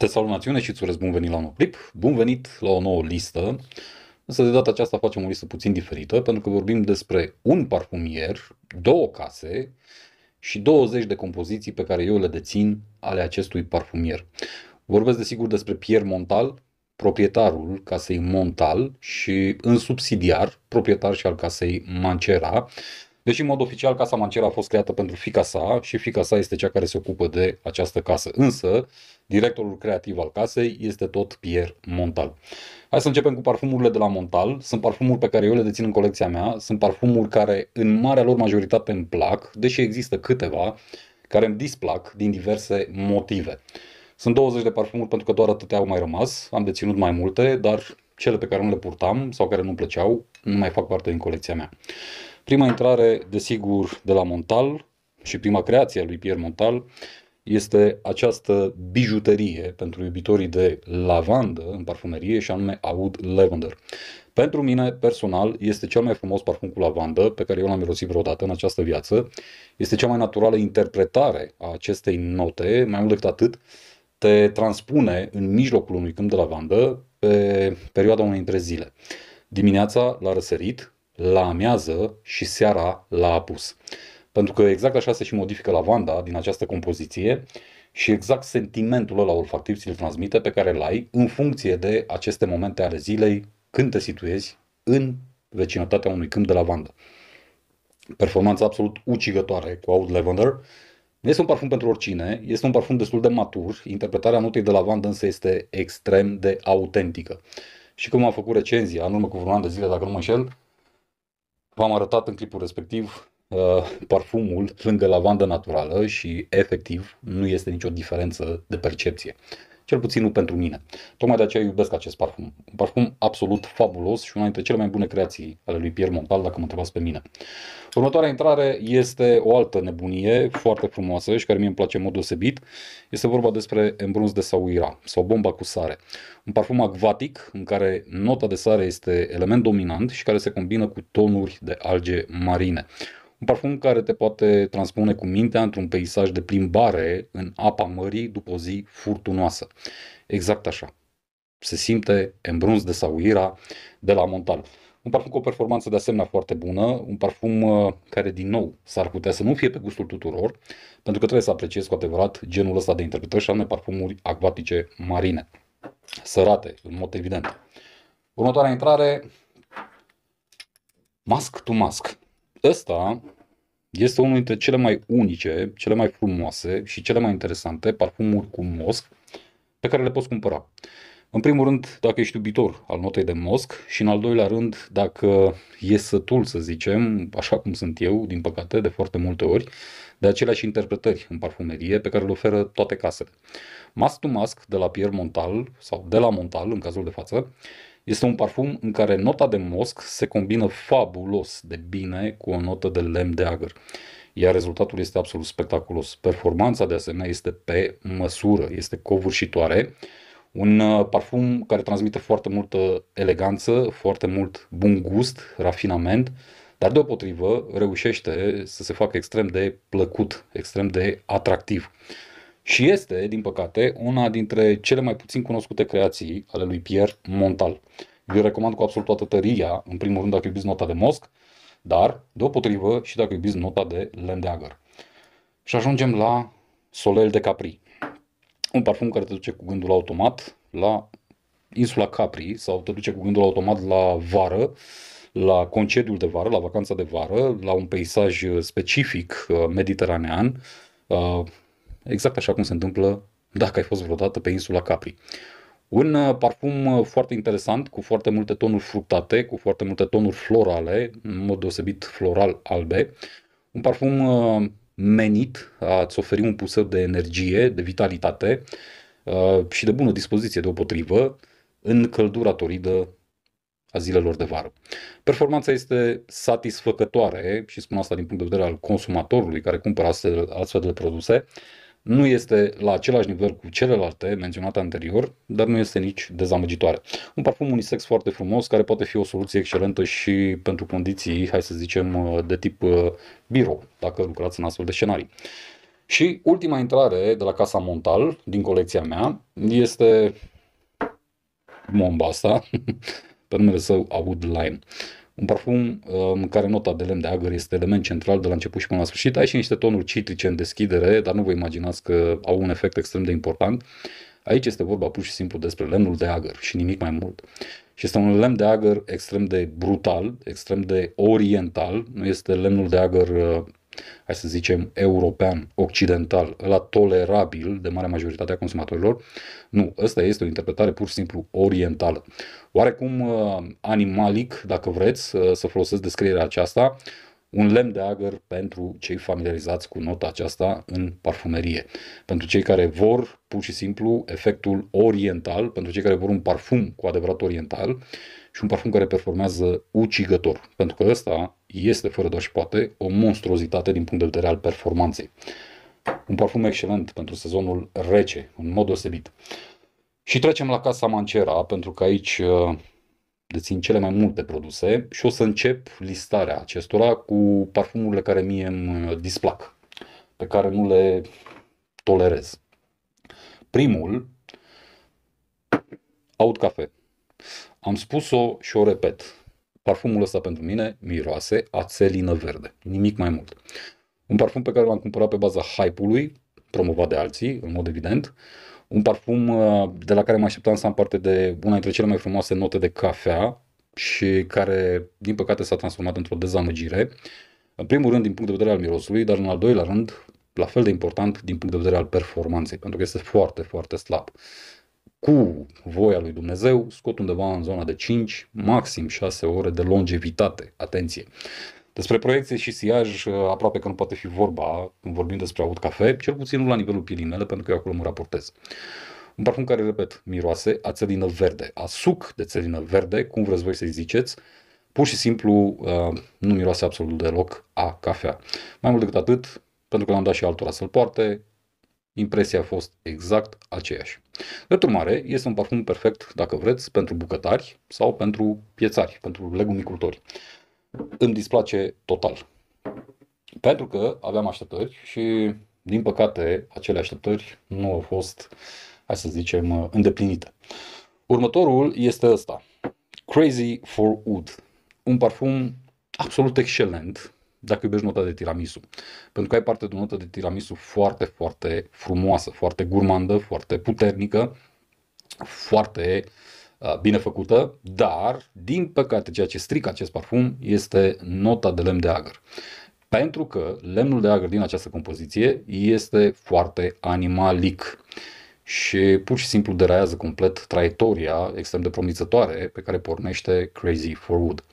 Te salut națiune și îți urez bun venit la un clip, bun venit la o nouă listă, însă de data aceasta facem o listă puțin diferită pentru că vorbim despre un parfumier, două case și 20 de compoziții pe care eu le dețin ale acestui parfumier. Vorbesc desigur despre Pierre Montal, proprietarul casei Montal și în subsidiar proprietar și al casei Mancera, Deși, în mod oficial, casa Mancera a fost creată pentru fica sa și fica sa este cea care se ocupă de această casă. Însă, directorul creativ al casei este tot Pierre Montal. Hai să începem cu parfumurile de la Montal. Sunt parfumuri pe care eu le dețin în colecția mea. Sunt parfumuri care, în marea lor majoritate, îmi plac, deși există câteva care îmi displac din diverse motive. Sunt 20 de parfumuri pentru că doar atâtea au mai rămas. Am deținut mai multe, dar cele pe care nu le purtam sau care nu-mi plăceau nu mai fac parte din colecția mea. Prima intrare, desigur, de la Montal și prima creație a lui Pierre Montal este această bijuterie pentru iubitorii de lavandă în parfumerie și anume Aud Lavender. Pentru mine, personal, este cel mai frumos parfum cu lavandă pe care eu l-am mirosit vreodată în această viață. Este cea mai naturală interpretare a acestei note, mai mult decât atât, te transpune în mijlocul unui câmp de lavandă pe perioada unei între zile. Dimineața, la răsărit, la amiază și seara la apus. Pentru că exact așa se și modifică lavanda din această compoziție și exact sentimentul ăla olfactiv ți-l transmite pe care îl ai în funcție de aceste momente ale zilei când te situezi în vecinătatea unui câmp de lavandă. Performanța absolut ucigătoare cu Oud Lavender. Nu este un parfum pentru oricine, este un parfum destul de matur, interpretarea notei de lavandă însă este extrem de autentică. Și cum am făcut recenzia în urmă cu vreun an de zile, dacă nu mă înșel, V-am arătat în clipul respectiv uh, parfumul lângă lavandă naturală și efectiv nu este nicio diferență de percepție. Cel puțin nu pentru mine. Tocmai de aceea iubesc acest parfum. Un parfum absolut fabulos și una dintre cele mai bune creații ale lui Pierre Montal, dacă mă întrebați pe mine. Următoarea intrare este o altă nebunie foarte frumoasă și care mie îmi place în mod deosebit. Este vorba despre Embrunz de Sauira sau Bomba cu sare. Un parfum acvatic în care nota de sare este element dominant și care se combină cu tonuri de alge marine. Un parfum care te poate transpune cu mintea într-un peisaj de plimbare în apa mării după o zi furtunoasă. Exact așa. Se simte embrunz de sauira de la Montal. Un parfum cu o performanță de asemenea foarte bună, un parfum uh, care din nou s-ar putea să nu fie pe gustul tuturor, pentru că trebuie să apreciez cu adevărat genul ăsta de interpretări și anume parfumuri acvatice marine, sărate, în mod evident. Următoarea intrare, Mask to Mask ăsta este unul dintre cele mai unice, cele mai frumoase și cele mai interesante parfumuri cu mosc pe care le poți cumpăra. În primul rând, dacă ești iubitor al notei de mosc și în al doilea rând, dacă e sătul, să zicem, așa cum sunt eu, din păcate, de foarte multe ori, de aceleași interpretări în parfumerie pe care le oferă toate casele. Mask to Mask de la Pierre Montal sau de la Montal, în cazul de față, este un parfum în care nota de mosc se combină fabulos de bine cu o notă de lemn de agăr, iar rezultatul este absolut spectaculos. Performanța de asemenea este pe măsură, este covârșitoare, un uh, parfum care transmite foarte multă eleganță, foarte mult bun gust, rafinament, dar deopotrivă reușește să se facă extrem de plăcut, extrem de atractiv și este, din păcate, una dintre cele mai puțin cunoscute creații ale lui Pierre Montal. Vi recomand cu absolut toată tăria, în primul rând dacă iubiți nota de Mosc, dar, deopotrivă, și dacă iubiți nota de Lendeagăr. Și ajungem la Solel de Capri. Un parfum care te duce cu gândul automat la insula Capri sau te duce cu gândul automat la vară, la concediul de vară, la vacanța de vară, la un peisaj specific uh, mediteranean, uh, Exact așa cum se întâmplă dacă ai fost vreodată pe insula Capri. Un uh, parfum uh, foarte interesant, cu foarte multe tonuri fructate, cu foarte multe tonuri florale, în mod deosebit floral albe. Un parfum uh, menit a-ți oferi un pusăr de energie, de vitalitate și de bună dispoziție deopotrivă în căldura toridă a zilelor de vară. Performanța este satisfăcătoare și spun asta din punct de vedere al consumatorului care cumpără astfel de produse nu este la același nivel cu celelalte menționate anterior, dar nu este nici dezamăgitoare. Un parfum unisex foarte frumos, care poate fi o soluție excelentă și pentru condiții, hai să zicem, de tip uh, birou, dacă lucrați în astfel de scenarii. Și ultima intrare de la Casa Montal, din colecția mea, este Mombasa, pe numele său Aud Lime un parfum în um, care nota de lemn de agăr este element central de la început și până la sfârșit. Ai și niște tonuri citrice în deschidere, dar nu vă imaginați că au un efect extrem de important. Aici este vorba pur și simplu despre lemnul de agăr și nimic mai mult. Și este un lemn de agăr extrem de brutal, extrem de oriental, nu este lemnul de agăr uh, hai să zicem, european, occidental, la tolerabil de marea majoritate a consumatorilor. Nu, ăsta este o interpretare pur și simplu orientală. Oarecum uh, animalic, dacă vreți uh, să folosesc descrierea aceasta, un lemn de agăr pentru cei familiarizați cu nota aceasta în parfumerie. Pentru cei care vor pur și simplu efectul oriental, pentru cei care vor un parfum cu adevărat oriental și un parfum care performează ucigător. Pentru că ăsta este fără doar și poate o monstruozitate din punct de vedere al performanței. Un parfum excelent pentru sezonul rece, în mod deosebit. Și trecem la Casa Mancera, pentru că aici uh, dețin cele mai multe produse și o să încep listarea acestora cu parfumurile care mie îmi displac, pe care nu le tolerez. Primul, Aud Cafe. Am spus-o și o repet parfumul ăsta pentru mine miroase a țelină verde, nimic mai mult. Un parfum pe care l-am cumpărat pe baza hype-ului, promovat de alții, în mod evident, un parfum uh, de la care mă așteptam să am parte de una dintre cele mai frumoase note de cafea și care, din păcate, s-a transformat într-o dezamăgire. În primul rând, din punct de vedere al mirosului, dar în al doilea rând, la fel de important din punct de vedere al performanței, pentru că este foarte, foarte slab cu voia lui Dumnezeu, scot undeva în zona de 5, maxim 6 ore de longevitate. Atenție! Despre proiecție și siaj uh, aproape că nu poate fi vorba când vorbim despre aut cafe, cel puțin nu la nivelul mele, pentru că eu acolo mă raportez. Un parfum care, repet, miroase a țelină verde, a suc de țelină verde, cum vreți voi să-i ziceți, pur și simplu uh, nu miroase absolut deloc a cafea. Mai mult decât atât, pentru că l-am dat și altora să-l poarte, impresia a fost exact aceeași. Drept urmare, este un parfum perfect, dacă vreți, pentru bucătari sau pentru piețari, pentru legumicultori. Îmi displace total. Pentru că aveam așteptări și, din păcate, acele așteptări nu au fost, hai să zicem, îndeplinite. Următorul este ăsta. Crazy for Wood. Un parfum absolut excelent, dacă iubești nota de tiramisu. Pentru că ai parte de o notă de tiramisu foarte, foarte frumoasă, foarte gurmandă, foarte puternică, foarte uh, bine făcută, dar, din păcate, ceea ce strică acest parfum este nota de lemn de agăr. Pentru că lemnul de agăr din această compoziție este foarte animalic și pur și simplu deraiază complet traiectoria extrem de promițătoare pe care pornește Crazy for Wood.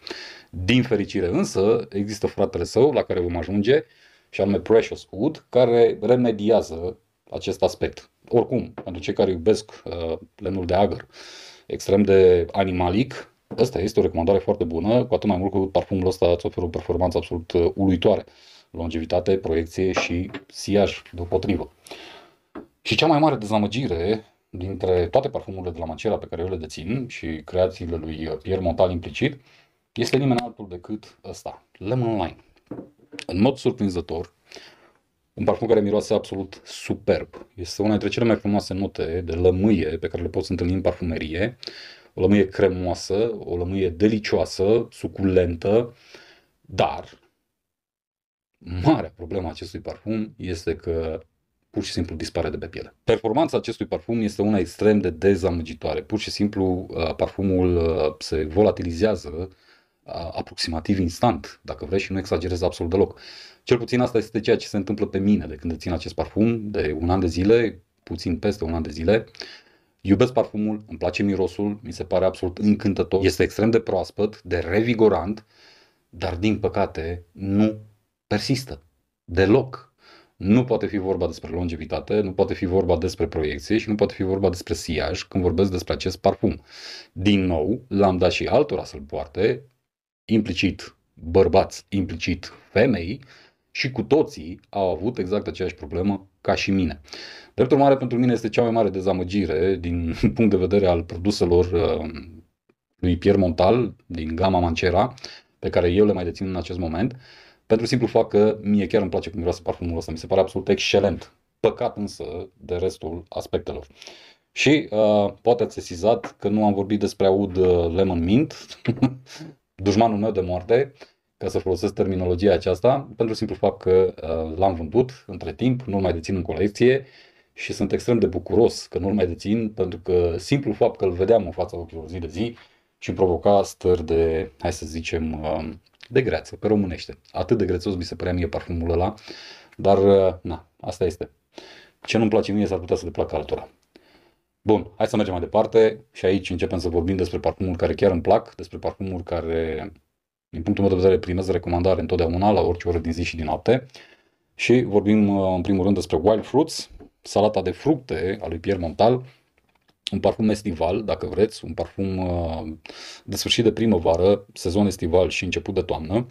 Din fericire însă, există fratele său la care vom ajunge, și anume Precious Wood, care remediază acest aspect. Oricum, pentru cei care iubesc uh, lemnul de agăr extrem de animalic, Asta este o recomandare foarte bună, cu atât mai mult cu parfumul ăsta îți oferă o performanță absolut uh, uluitoare. Longevitate, proiecție și siaj deopotrivă. Și cea mai mare dezamăgire dintre toate parfumurile de la Mancera pe care eu le dețin și creațiile lui Pierre Montal implicit, este nimeni altul decât ăsta, Lemon Lime. În mod surprinzător, un parfum care miroase absolut superb. Este una dintre cele mai frumoase note de lămâie pe care le poți întâlni în parfumerie. O lămâie cremoasă, o lămâie delicioasă, suculentă, dar marea problemă a acestui parfum este că pur și simplu dispare de pe piele. Performanța acestui parfum este una extrem de dezamăgitoare. Pur și simplu uh, parfumul uh, se volatilizează aproximativ instant, dacă vrei, și nu exagerez absolut deloc. Cel puțin asta este ceea ce se întâmplă pe mine de când țin acest parfum, de un an de zile, puțin peste un an de zile. Iubesc parfumul, îmi place mirosul, mi se pare absolut încântător, este extrem de proaspăt, de revigorant, dar din păcate nu persistă deloc. Nu poate fi vorba despre longevitate, nu poate fi vorba despre proiecție și nu poate fi vorba despre siaj când vorbesc despre acest parfum. Din nou, l-am dat și altora să-l poarte, implicit bărbați, implicit femei și cu toții au avut exact aceeași problemă ca și mine. Drept urmare, pentru mine este cea mai mare dezamăgire din punct de vedere al produselor um, lui Pierre Montal din gama Mancera, pe care eu le mai dețin în acest moment, pentru simplu fapt că mie chiar îmi place cum miroase parfumul ăsta, mi se pare absolut excelent. Păcat însă de restul aspectelor. Și uh, poate ați sesizat că nu am vorbit despre aud uh, lemon mint, dușmanul meu de moarte, ca să folosesc terminologia aceasta, pentru simplu fapt că uh, l-am vândut între timp, nu-l mai dețin în colecție și sunt extrem de bucuros că nu-l mai dețin, pentru că simplu fapt că îl vedeam în fața ochilor zi de zi și îmi provoca stări de, hai să zicem, uh, de greață, pe românește. Atât de grețos mi se părea mie parfumul ăla, dar, uh, na, asta este. Ce nu-mi place mie s-ar putea să le placă altora. Bun, hai să mergem mai departe și aici începem să vorbim despre parfumuri care chiar îmi plac, despre parfumuri care, din punctul meu de vedere, primez recomandare întotdeauna, la orice oră din zi și din noapte. Și vorbim uh, în primul rând despre Wild Fruits, salata de fructe a lui Pierre Montal, un parfum estival, dacă vreți, un parfum uh, de sfârșit de primăvară, sezon estival și început de toamnă,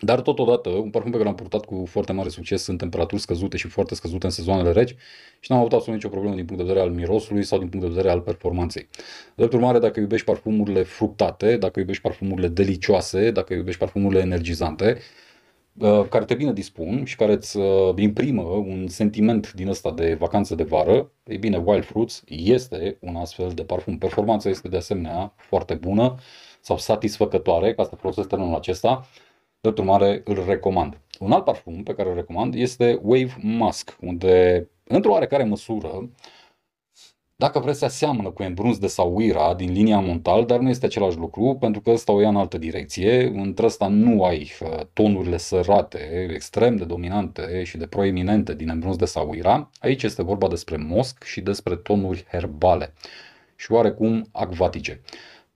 dar totodată, un parfum pe care l-am purtat cu foarte mare succes în temperaturi scăzute și foarte scăzute în sezoanele reci și n-am avut absolut nicio problemă din punct de vedere al mirosului sau din punct de vedere al performanței. Drept urmare, dacă iubești parfumurile fructate, dacă iubești parfumurile delicioase, dacă iubești parfumurile energizante, uh, care te bine dispun și care îți uh, imprimă un sentiment din ăsta de vacanță de vară, ei bine, Wild Fruits este un astfel de parfum. Performanța este de asemenea foarte bună sau satisfăcătoare, ca să folosesc termenul acesta, Drept urmare, îl recomand. Un alt parfum pe care îl recomand este Wave Musk, unde, într-o oarecare măsură, dacă vreți, se aseamănă cu embrunz de Sauira din linia Montal, dar nu este același lucru, pentru că ăsta o ia în altă direcție. Într-ăsta nu ai uh, tonurile sărate, extrem de dominante și de proeminente din embrunz de Sauira. Aici este vorba despre mosc și despre tonuri herbale și oarecum acvatice.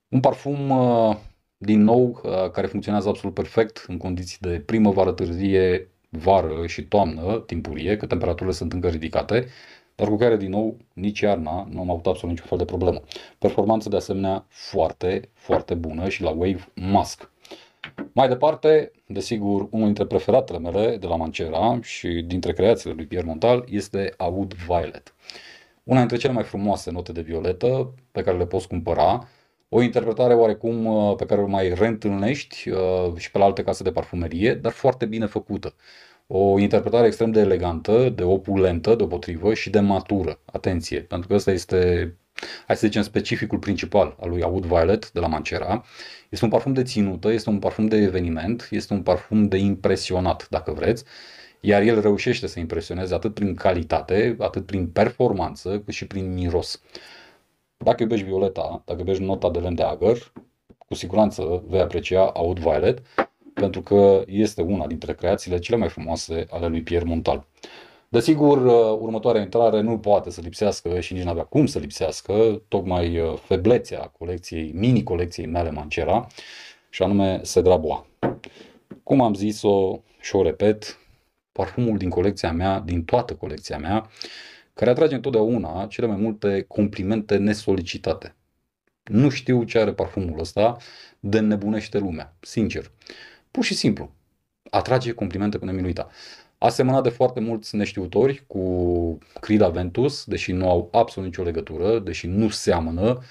Un parfum uh, din nou, uh, care funcționează absolut perfect în condiții de primăvară târzie, vară și toamnă timpurie, că temperaturile sunt încă ridicate, dar cu care, din nou, nici iarna nu am avut absolut niciun fel de problemă. Performanță, de asemenea, foarte, foarte bună și la Wave Mask. Mai departe, desigur, unul dintre preferatele mele de la Mancera și dintre creațiile lui Pierre Montal este Aud Violet. Una dintre cele mai frumoase note de violetă pe care le poți cumpăra, o interpretare oarecum uh, pe care o mai reîntâlnești uh, și pe la alte case de parfumerie, dar foarte bine făcută. O interpretare extrem de elegantă, de opulentă, deopotrivă și de matură. Atenție, pentru că ăsta este, hai să zicem, specificul principal al lui Aud Violet de la Mancera. Este un parfum de ținută, este un parfum de eveniment, este un parfum de impresionat, dacă vreți, iar el reușește să impresioneze atât prin calitate, atât prin performanță, cât și prin miros. Dacă iubești violeta, dacă iubești nota de lemn de agăr, cu siguranță vei aprecia Out Violet, pentru că este una dintre creațiile cele mai frumoase ale lui Pierre Montal. Desigur, uh, următoarea intrare nu poate să lipsească și nici nu avea cum să lipsească, tocmai uh, feblețea colecției, mini-colecției mele Mancera, și anume Sedraboa. Cum am zis-o și o repet, parfumul din colecția mea, din toată colecția mea, care atrage întotdeauna cele mai multe complimente nesolicitate. Nu știu ce are parfumul ăsta de nebunește lumea, sincer. Pur și simplu, atrage complimente cu nemiluita. A de foarte mulți neștiutori cu Crida Ventus, deși nu au absolut nicio legătură, deși nu seamănă.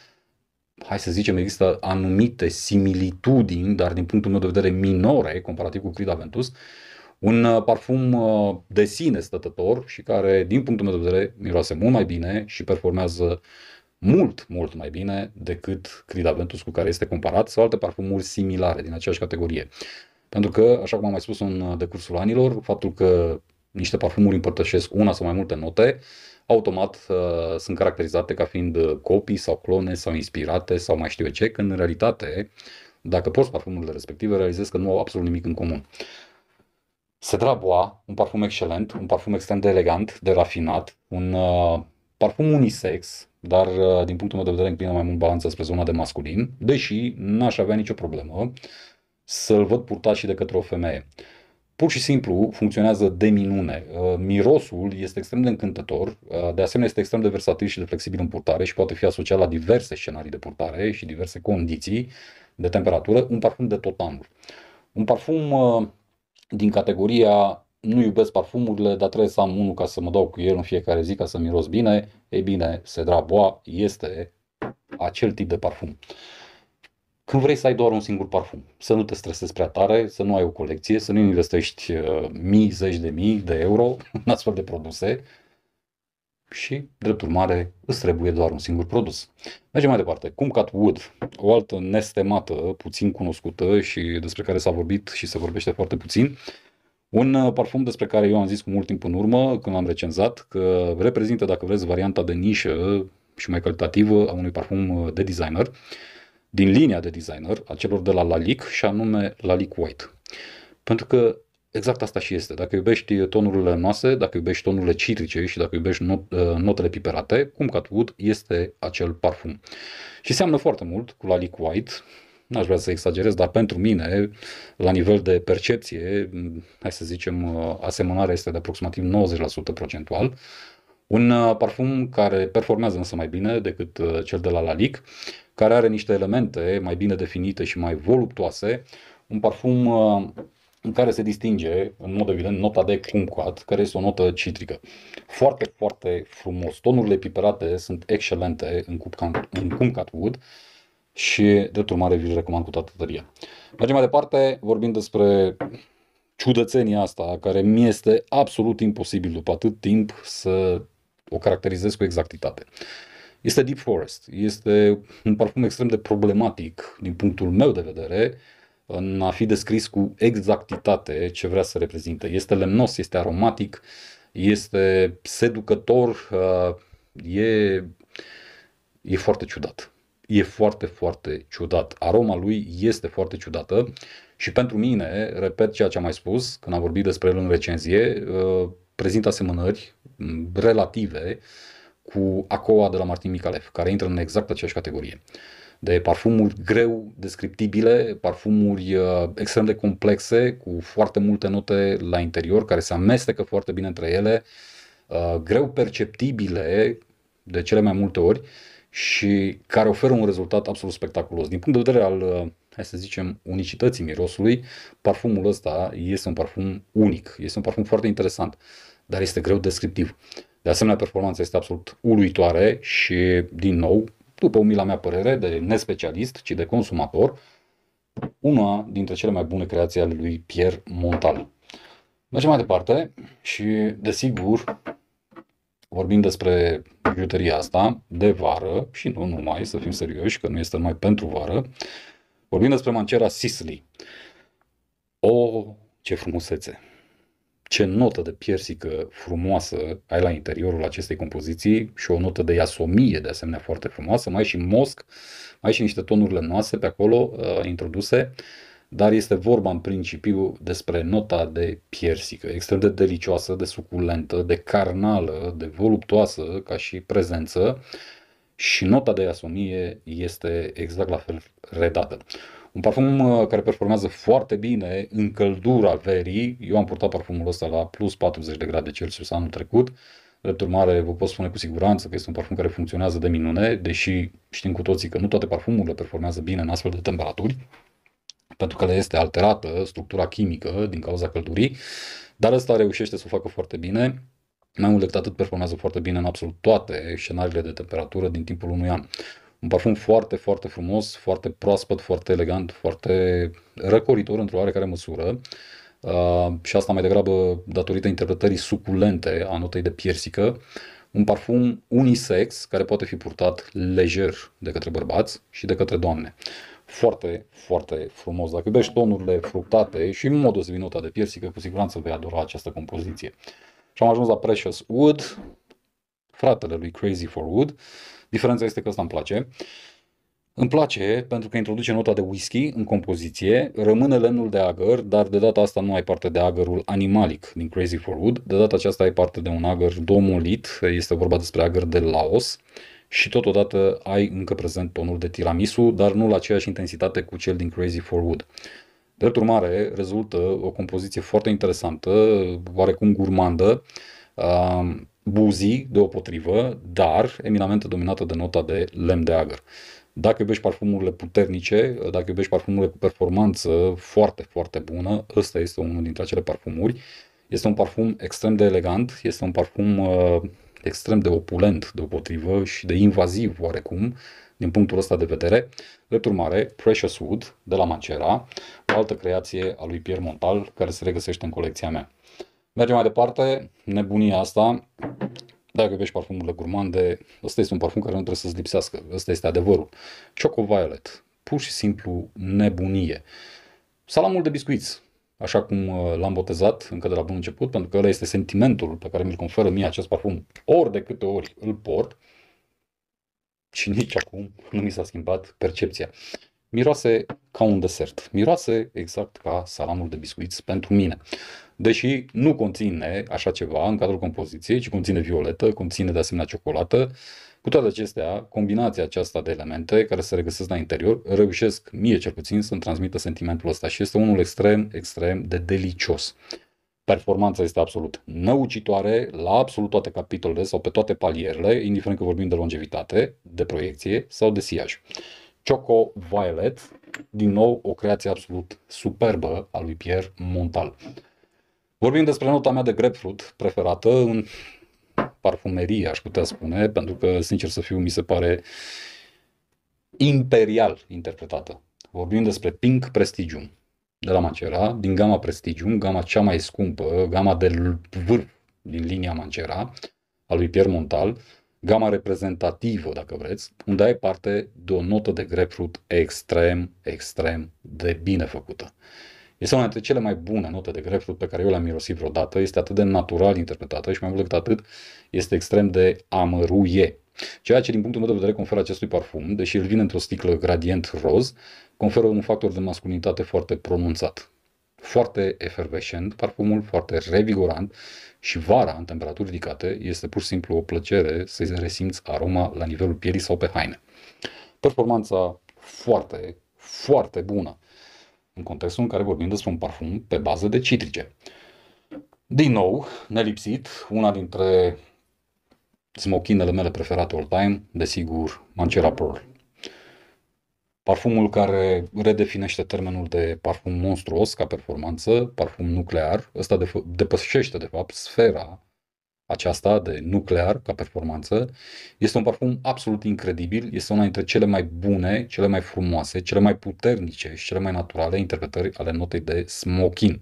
Hai să zicem, există anumite similitudini, dar din punctul meu de vedere minore, comparativ cu Crida Ventus, uh, un uh, parfum uh, de sine stătător și care, din punctul meu de vedere, miroase mult mai bine și performează mult, mult mai bine decât Cridaventus cu care este comparat sau alte parfumuri similare din aceeași categorie. Pentru că, așa cum am mai spus în uh, decursul anilor, faptul că niște parfumuri împărtășesc una sau mai multe note, automat uh, sunt caracterizate ca fiind copii sau clone sau inspirate sau mai știu eu ce, când în realitate, dacă porți parfumurile respective, realizezi că nu au absolut nimic în comun. Uh, Cedra Bois, un parfum excelent, un parfum extrem de elegant, de rafinat, un uh, parfum unisex, dar uh, din punctul meu de vedere înclină mai mult balanță spre zona de masculin, deși n-aș avea nicio problemă să-l văd purtat și de către o femeie. Pur și simplu funcționează de minune. Uh, mirosul este extrem de încântător, uh, de asemenea este extrem de versatil și de flexibil în purtare și poate fi asociat la diverse scenarii de purtare și diverse condiții de temperatură, un parfum de tot anul. Un parfum uh, din categoria nu iubesc parfumurile, dar trebuie să am unul ca să mă dau cu el în fiecare zi ca să miros bine, ei bine, Cedra Boa este acel tip de parfum. Când vrei să ai doar un singur parfum, să nu te stresezi prea tare, să nu ai o colecție, să nu investești uh, mii, zeci de mii de euro în astfel de produse, și, drept urmare, îți trebuie doar un singur produs. Mergem mai departe. Cumcat Wood, o altă nestemată, puțin cunoscută și despre care s-a vorbit și se vorbește foarte puțin. Un uh, parfum despre care eu am zis cu mult timp în urmă, când l-am recenzat, că reprezintă, dacă vreți, varianta de nișă și mai calitativă a unui parfum uh, de designer, din linia de designer, a celor de la Lalique și anume Lalique White. Pentru că exact asta și este. Dacă iubești tonurile noase, dacă iubești tonurile citrice și dacă iubești not, uh, notele piperate, cum Catwood este acel parfum. Și seamănă foarte mult cu Lalic White, n-aș vrea să exagerez, dar pentru mine, la nivel de percepție, hai să zicem, uh, asemănarea este de aproximativ 90% procentual. Un uh, parfum care performează însă mai bine decât cel de la Lalic, care are niște elemente mai bine definite și mai voluptoase, un parfum în care se distinge, în mod evident, nota de cumquat, care este o notă citrică. Foarte, foarte frumos. Tonurile piperate sunt excelente în, cupcan, în cumcat wood și, de urmare, vi-l recomand cu toată tăria. Mergem mai departe, vorbim despre ciudățenia asta, care mi este absolut imposibil după atât timp să o caracterizez cu exactitate. Este Deep Forest. Este un parfum extrem de problematic din punctul meu de vedere, în a fi descris cu exactitate ce vrea să reprezinte. Este lemnos, este aromatic, este seducător, uh, e, e foarte ciudat. E foarte, foarte ciudat. Aroma lui este foarte ciudată și pentru mine, repet ceea ce am mai spus când am vorbit despre el în recenzie, uh, prezintă asemănări relative cu Acoa de la Martin Micalef, care intră în exact aceeași categorie. Uh, de parfumuri greu descriptibile, parfumuri uh, extrem de complexe, cu foarte multe note la interior, care se amestecă foarte bine între ele, uh, greu perceptibile de cele mai multe ori și care oferă un rezultat absolut spectaculos. Din punct de vedere al, uh, hai să zicem, unicității mirosului, parfumul ăsta este un parfum unic, este un parfum foarte interesant, dar este greu descriptiv. De asemenea, performanța este absolut uluitoare și, din nou, după umila mea părere de nespecialist, ci de consumator, una dintre cele mai bune creații ale lui Pierre Montal. Mergem mai departe și, desigur, vorbim despre bijuteria asta de vară și nu numai, să fim serioși, că nu este numai pentru vară. Vorbim despre mancera Sisley. O, ce frumusețe! ce notă de piersică frumoasă ai la interiorul acestei compoziții și o notă de iasomie de asemenea foarte frumoasă, mai și mosc, mai și niște tonuri lănoase pe acolo uh, introduse, dar este vorba în principiu despre nota de piersică, extrem de delicioasă, de suculentă, de carnală, de voluptoasă ca și prezență și nota de iasomie este exact la fel redată. Un parfum uh, care performează foarte bine în căldura verii. Eu am purtat parfumul ăsta la plus 40 de grade Celsius anul trecut. Drept urmare, vă pot spune cu siguranță că este un parfum care funcționează de minune, deși știm cu toții că nu toate parfumurile performează bine în astfel de temperaturi, pentru că le este alterată structura chimică din cauza căldurii, dar ăsta reușește să o facă foarte bine. Mai mult decât atât, performează foarte bine în absolut toate scenariile de temperatură din timpul unui an un parfum foarte, foarte frumos, foarte proaspăt, foarte elegant, foarte răcoritor într-o oarecare măsură. Uh, și asta mai degrabă datorită interpretării suculente a notei de piersică, un parfum unisex care poate fi purtat lejer de către bărbați și de către doamne. Foarte, foarte frumos. Dacă iubești tonurile fructate și în modul de nota de piersică, cu siguranță vei adora această compoziție. Și am ajuns la Precious Wood, fratele lui Crazy for Wood, Diferența este că asta îmi place. Îmi place pentru că introduce nota de whisky în compoziție, rămâne lemnul de agăr, dar de data asta nu ai parte de agărul animalic din Crazy for Wood, de data aceasta ai parte de un agăr domolit, este vorba despre agăr de Laos, și totodată ai încă prezent tonul de tiramisu, dar nu la aceeași intensitate cu cel din Crazy for Wood. Drept urmare, rezultă o compoziție foarte interesantă, oarecum gurmandă, buzi, deopotrivă, dar eminamente dominată de nota de lemn de agăr. Dacă iubești parfumurile puternice, dacă iubești parfumurile cu performanță foarte, foarte bună, ăsta este unul dintre acele parfumuri. Este un parfum extrem de elegant, este un parfum uh, extrem de opulent deopotrivă și de invaziv oarecum din punctul ăsta de vedere. Drept urmare, Precious Wood de la Mancera, o altă creație a lui Pierre Montal care se regăsește în colecția mea. Mergem mai departe, nebunia asta, dacă iubești parfumurile gurmande, ăsta este un parfum care nu trebuie să-ți lipsească, ăsta este adevărul. Choco Violet, pur și simplu nebunie. Salamul de biscuiți, așa cum uh, l-am botezat încă de la bun început, pentru că ăla este sentimentul pe care mi-l conferă mie acest parfum. Ori de câte ori îl port, și nici acum nu mi s-a schimbat percepția miroase ca un desert. Miroase exact ca salamul de biscuiți pentru mine. Deși nu conține așa ceva în cadrul compoziției, ci conține violetă, conține de asemenea ciocolată, cu toate acestea, combinația aceasta de elemente care se regăsesc la interior reușesc, mie cel puțin, să-mi transmită sentimentul ăsta și este unul extrem, extrem de delicios. Performanța este absolut năucitoare la absolut toate capitolele sau pe toate palierele, indiferent că vorbim de longevitate, de proiecție sau de siaj. Choco Violet, din nou o creație absolut superbă a lui Pierre Montal. Vorbim despre nota mea de grapefruit preferată în parfumerie, aș putea spune, pentru că, sincer să fiu, mi se pare imperial interpretată. Vorbim despre Pink Prestigium de la Mancera, din gama Prestigium, gama cea mai scumpă, gama de vârf din linia Mancera, a lui Pierre Montal, gama reprezentativă, dacă vreți, unde ai parte de o notă de grapefruit extrem, extrem de bine făcută. Este una dintre cele mai bune note de grapefruit pe care eu le-am mirosit vreodată, este atât de natural interpretată și mai mult decât atât, este extrem de amăruie. Ceea ce din punctul meu de vedere conferă acestui parfum, deși el vine într-o sticlă gradient roz, conferă un factor de masculinitate foarte pronunțat foarte efervescent, parfumul foarte revigorant și vara, în temperaturi ridicate, este pur și simplu o plăcere să-i resimți aroma la nivelul pielii sau pe haine. Performanța foarte, foarte bună în contextul în care vorbim despre un parfum pe bază de citrice. Din nou, nelipsit, una dintre smochinele mele preferate all time, desigur, Mancera Pearl. Parfumul care redefinește termenul de parfum monstruos ca performanță, parfum nuclear, ăsta de f- depășește de fapt sfera aceasta de nuclear ca performanță, este un parfum absolut incredibil, este una dintre cele mai bune, cele mai frumoase, cele mai puternice și cele mai naturale interpretări ale notei de smoking,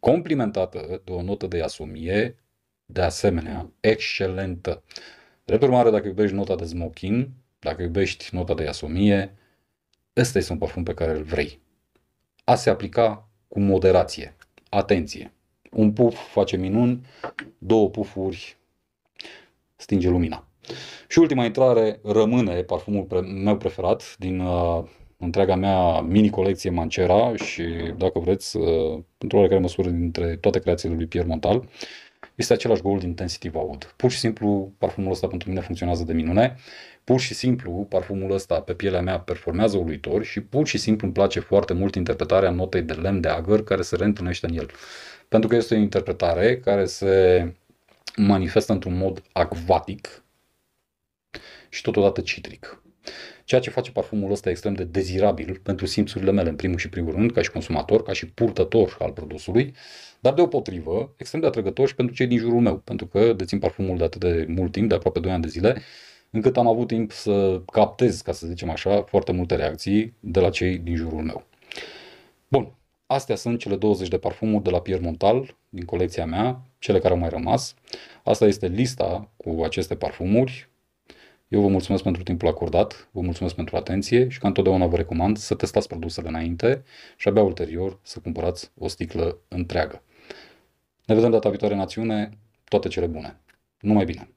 complimentată de o notă de asumie, de asemenea, excelentă. Drept urmare, dacă iubești nota de smoking, dacă iubești nota de asumie, ăsta este un parfum pe care îl vrei. A se aplica cu moderație. Atenție! Un puf face minuni, două pufuri stinge lumina. Și ultima intrare rămâne parfumul pre- meu preferat din uh, întreaga mea mini-colecție Mancera și, dacă vreți, uh, într-o oarecare măsură dintre toate creațiile lui Pierre Montal. Uh, este același gol de intensity vaud. Pur și simplu, parfumul ăsta pentru mine funcționează de minune, pur și simplu, parfumul ăsta pe pielea mea performează uluitor și pur și simplu îmi place foarte mult interpretarea notei de lemn de agăr care se reîntâlnește în el. Pentru că este o interpretare care se manifestă într-un mod acvatic și totodată citric. Ceea ce face parfumul ăsta extrem de dezirabil pentru simțurile mele, în primul și primul rând, ca și consumator, ca și purtător al produsului, dar deopotrivă extrem de atrăgător și pentru cei din jurul meu, pentru că dețin parfumul de atât de mult timp, de aproape 2 ani de zile, încât am avut timp să captez, ca să zicem așa, foarte multe reacții de la cei din jurul meu. Bun, astea sunt cele 20 de parfumuri de la Pierre Montal din colecția mea, cele care au mai rămas. Asta este lista cu aceste parfumuri. Eu vă mulțumesc pentru timpul acordat, vă mulțumesc pentru atenție și ca întotdeauna vă recomand să testați produsele înainte și abia ulterior să cumpărați o sticlă întreagă. Ne vedem data viitoare în acțiune, toate cele bune! Numai bine!